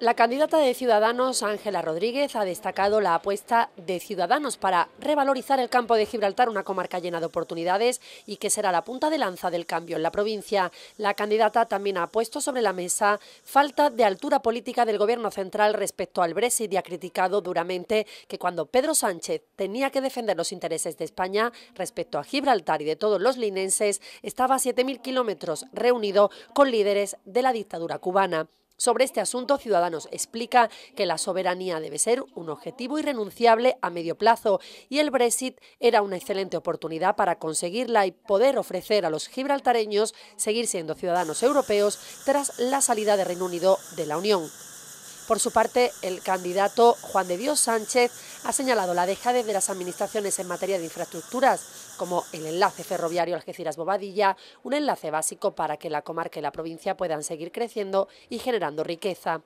La candidata de Ciudadanos, Ángela Rodríguez, ha destacado la apuesta de Ciudadanos para revalorizar el campo de Gibraltar, una comarca llena de oportunidades y que será la punta de lanza del cambio en la provincia. La candidata también ha puesto sobre la mesa falta de altura política del Gobierno central respecto al Brexit y ha criticado duramente que cuando Pedro Sánchez tenía que defender los intereses de España respecto a Gibraltar y de todos los linenses, estaba a 7.000 kilómetros reunido con líderes de la dictadura cubana. Sobre este asunto, Ciudadanos explica que la soberanía debe ser un objetivo irrenunciable a medio plazo y el Brexit era una excelente oportunidad para conseguirla y poder ofrecer a los gibraltareños seguir siendo ciudadanos europeos tras la salida de Reino Unido de la Unión. Por su parte, el candidato Juan de Dios Sánchez ha señalado la dejadez de las administraciones en materia de infraestructuras, como el enlace ferroviario Algeciras-Bobadilla, un enlace básico para que la comarca y la provincia puedan seguir creciendo y generando riqueza.